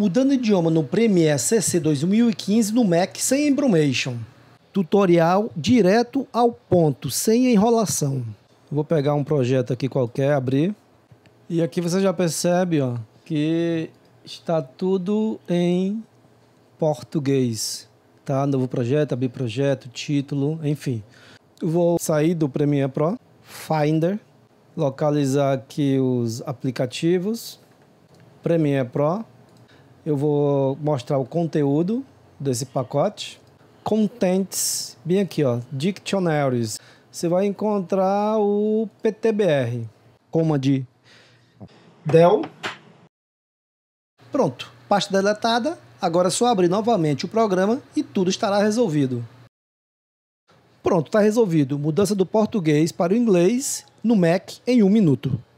Mudando idioma no Premiere CC 2015 no Mac sem embromation. Tutorial direto ao ponto, sem enrolação. Vou pegar um projeto aqui qualquer, abrir. E aqui você já percebe ó, que está tudo em português. Tá? Novo projeto, abrir projeto, título, enfim. Vou sair do Premiere Pro, Finder, localizar aqui os aplicativos, Premiere Pro, eu vou mostrar o conteúdo desse pacote. Contents, bem aqui, ó, Dictionaries. Você vai encontrar o PTBR, comand del. Pronto, pasta deletada. Agora é só abrir novamente o programa e tudo estará resolvido. Pronto, está resolvido. Mudança do português para o inglês no Mac em um minuto.